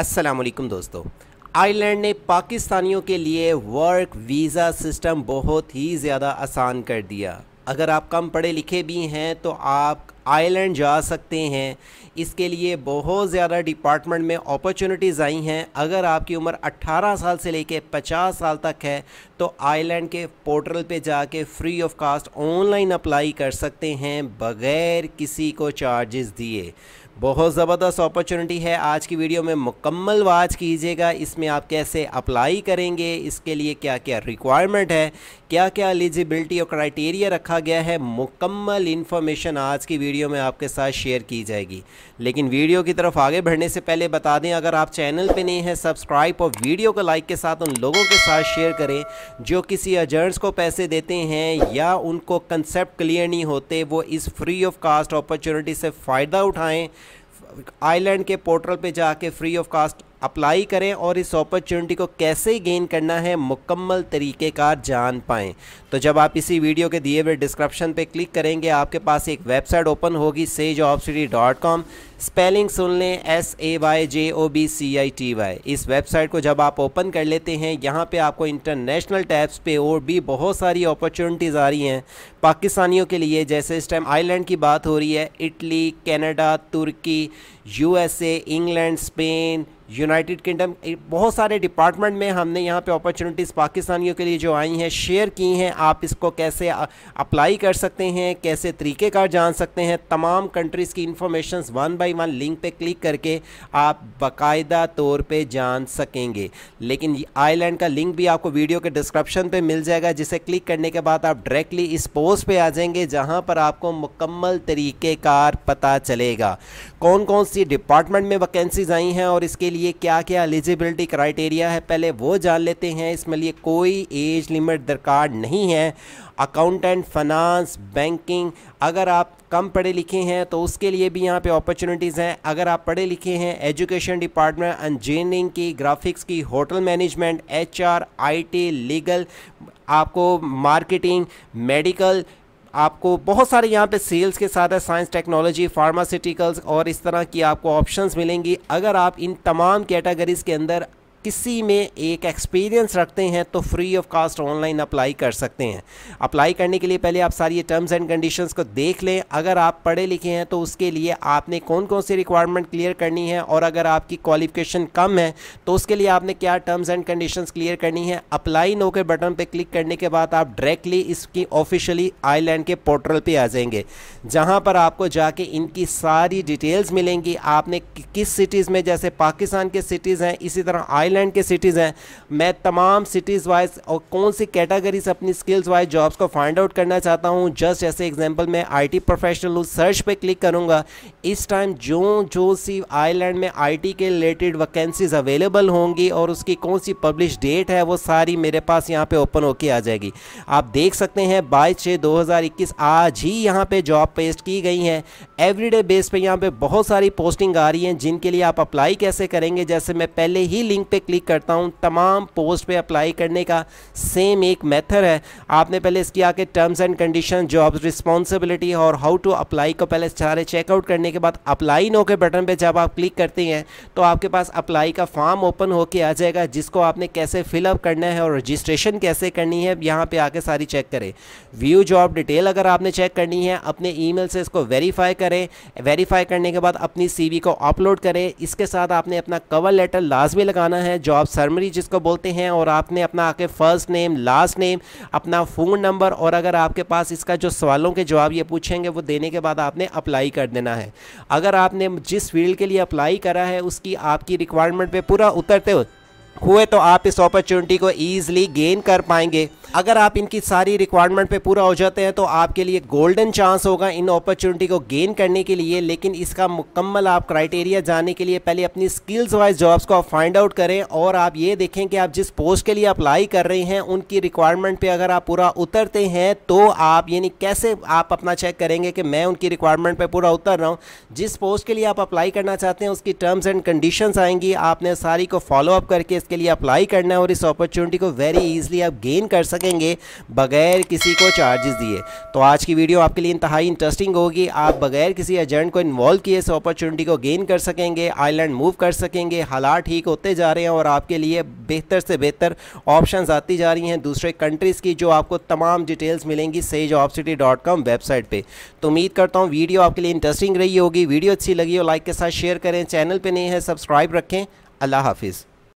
असलम दोस्तों आयरलैंड ने पाकिस्तानियों के लिए वर्क वीज़ा सिस्टम बहुत ही ज़्यादा आसान कर दिया अगर आप कम पढ़े लिखे भी हैं तो आप आयरलैंड जा सकते हैं इसके लिए बहुत ज़्यादा डिपार्टमेंट में अपॉर्चुनिटीज़ आई हैं अगर आपकी उम्र 18 साल से लेके 50 साल तक है तो आयरलैंड के पोर्टल पे जाके free of cost online apply कर सकते हैं बग़ैर किसी को चार्जेस दिए बहुत ज़बरदस्त अपॉर्चुनिटी है आज की वीडियो में मुकम्मल वाच कीजिएगा इसमें आप कैसे अप्लाई करेंगे इसके लिए क्या क्या रिक्वायरमेंट है क्या क्या एलिजिबिलिटी और क्राइटेरिया रखा गया है मुकम्मल इन्फॉर्मेशन आज की वीडियो में आपके साथ शेयर की जाएगी लेकिन वीडियो की तरफ आगे बढ़ने से पहले बता दें अगर आप चैनल पर नहीं हैं सब्सक्राइब और वीडियो को लाइक के साथ उन लोगों के साथ शेयर करें जो किसी एजर्ट्स को पैसे देते हैं या उनको कंसेप्ट क्लियर नहीं होते वो इस फ्री ऑफ कास्ट अपॉर्चुनिटी से फ़ायदा उठाएँ आइलैंड के पोर्टल पे जाके फ्री ऑफ कास्ट अप्लाई करें और इस अपॉर्चुनिटी को कैसे गेन करना है मुकम्मल तरीके का जान पाएँ तो जब आप इसी वीडियो के दिए हुए डिस्क्रिप्शन पे क्लिक करेंगे आपके पास एक वेबसाइट ओपन होगी says of city dot com spelling सुन लें S A Y J O B C I T Y इस वेबसाइट को जब आप ओपन कर लेते हैं यहाँ पे आपको इंटरनेशनल टैब्स पे और भी बहुत सारी अपॉर्चुनिटीज़ आ रही हैं पाकिस्तानियों के लिए जैसे इस टाइम आयरलैंड की बात हो रही है इटली कनाडा तुर्की USA England Spain United Kingdom बहुत सारे डिपार्टमेंट में हमने यहाँ पे अपॉर्चुनिटीज़ पाकिस्तानियों के लिए जो आई हैं शेयर की हैं आप इसको कैसे अप्लाई कर सकते हैं कैसे तरीक़ेकार जान सकते हैं तमाम कंट्रीज़ की information one by one link पे क्लिक करके आप बाकायदा तौर पर जान सकेंगे लेकिन आईलैंड का लिंक भी आपको वीडियो के डिस्क्रप्शन पर मिल जाएगा जिसे क्लिक करने के बाद आप डायरेक्टली इस पोस्ट पर आ जाएंगे जहाँ पर आपको मुकम्मल तरीक़ेकार पता चलेगा कौन कौन सी डिपार्टमेंट में वैकेंसीज़ आई हैं और इसके लिए लिए क्या क्या एलिजिबिलिटी क्राइटेरिया है पहले वो जान लेते हैं इसमें लिए कोई एज लिमिट दरकार नहीं है अकाउंटेंट फाइनेंस बैंकिंग अगर आप कम पढ़े लिखे हैं तो उसके लिए भी यहाँ पे अपॉर्चुनिटीज़ हैं अगर आप पढ़े लिखे हैं एजुकेशन डिपार्टमेंट इंजीनियरिंग की ग्राफिक्स की hotel management HR IT legal आपको मार्केटिंग मेडिकल आपको बहुत सारे यहाँ पे सेल्स के साथ है साइंस टेक्नोलॉजी फार्मास्यूटिकल्स और इस तरह की आपको ऑप्शंस मिलेंगी अगर आप इन तमाम कैटेगरीज़ के अंदर किसी में एक एक्सपीरियंस रखते हैं तो free of cost online apply कर सकते हैं अप्लाई करने के लिए पहले आप सारी टर्म्स एंड कंडीशंस को देख लें अगर आप पढ़े लिखे हैं तो उसके लिए आपने कौन कौन सी रिक्वायरमेंट क्लियर करनी है और अगर आपकी क्वालिफिकेशन कम है तो उसके लिए आपने क्या टर्म्स एंड कंडीशन क्लियर करनी है अप्लाई नो के बटन पर क्लिक करने के बाद आप डायरेक्टली इसकी ऑफिशियली आईलैंड के पोर्टल पर आ जाएंगे जहाँ पर आपको जाके इनकी सारी डिटेल्स मिलेंगी आपने किस सिटीज़ में जैसे पाकिस्तान के सिटीज़ हैं इसी तरह आई थाईलैंड के सिटीज़ हैं मैं तमाम सिटीज़ वाइज और कौन सी से अपनी स्किल्स वाइज जॉब्स को फाइंड आउट करना चाहता हूँ जस्ट ऐसे एग्जाम्पल मैं आईटी प्रोफेशनल हूँ सर्च पे क्लिक करूँगा इस टाइम जो जो सी आईलैंड में आई के रिलेटेड वैकेंसीज अवेलेबल होंगी और उसकी कौन सी पब्लिश डेट है वो सारी मेरे पास यहाँ पर ओपन होके आ जाएगी आप देख सकते हैं बाईस छः दो आज ही यहाँ पर पे जॉब पेस्ट की गई हैं एवरीडे बेस पर यहाँ पे बहुत सारी पोस्टिंग आ रही हैं जिनके लिए आप अप्लाई कैसे करेंगे जैसे मैं पहले ही लिंक पे क्लिक करता हूँ तमाम पोस्ट पे अप्लाई करने का सेम एक मेथड है आपने पहले इसकी आके terms and condition job responsibility और हाउ टू अप्लाई को पहले सारे चेकआउट करने के बाद अप्लाई नो के बटन पर जब आप क्लिक करते हैं तो आपके पास अप्लाई का फॉर्म ओपन होके आ जाएगा जिसको आपने कैसे फिलअप करना है और रजिस्ट्रेशन कैसे करनी है यहाँ पर आके सारी चेक करें व्यू जॉब डिटेल अगर आपने चेक करनी है अपने ईमेल से इसको वेरीफाई करें वेरीफाई करने के बाद अपनी सीवी को अपलोड करें इसके साथ आपने अपना कवर लेटर लाजमी लगाना है है जॉब सरमरी जिसको बोलते हैं और आपने अपना आके फर्स्ट नेम लास्ट नेम अपना फ़ोन नंबर और अगर आपके पास इसका जो सवालों के जवाब ये पूछेंगे वो देने के बाद आपने अप्लाई कर देना है अगर आपने जिस फील्ड के लिए अप्लाई करा है उसकी आपकी रिक्वायरमेंट पर पूरा उतरते हुए हुए तो आप इस अपॉर्चुनिटी को ईजिली गेन कर पाएंगे अगर आप इनकी सारी रिक्वायरमेंट पे पूरा हो जाते हैं तो आपके लिए गोल्डन चांस होगा इन अपॉर्चुनिटी को गेन करने के लिए लेकिन इसका मुकम्मल आप क्राइटेरिया जानने के लिए पहले अपनी स्किल्स वाइज जॉब्स को आप फाइंड आउट करें और आप ये देखें कि आप जिस पोस्ट के लिए अप्लाई कर रहे हैं उनकी रिक्वायरमेंट पर अगर आप पूरा उतरते हैं तो आप यानी कैसे आप अपना चेक करेंगे कि मैं उनकी रिक्वायरमेंट पर पूरा उतर रहा हूँ जिस पोस्ट के लिए आप अप्लाई करना चाहते हैं उसकी टर्म्स एंड कंडीशन आएंगी आपने सारी को फॉलोअप करके के लिए अप्लाई करना है और इस अपॉर्चुनिटी को वेरी ईजिली आप गेन कर सकेंगे बगैर किसी को चार्जेस दिए तो आज की वीडियो आपके लिए इंतहाई इंटरेस्टिंग होगी आप बगैर किसी एजेंट को इन्वॉल्व किए इस अपॉर्चुनिटी को गेन कर सकेंगे आईलैंड मूव कर सकेंगे हालात ठीक होते जा रहे हैं और आपके लिए बेहतर से बेहतर ऑप्शन आती जा रही हैं दूसरे कंट्रीज़ की जो आपको तमाम डिटेल्स मिलेंगी सेज डॉट कॉम वेबसाइट पर तो उम्मीद करता हूँ वीडियो आपके लिए इंटरेस्टिंग रही होगी वीडियो अच्छी लगी हो लाइक के साथ शेयर करें चैनल पर नहीं है सब्सक्राइब रखें अल्लाह हाफिज़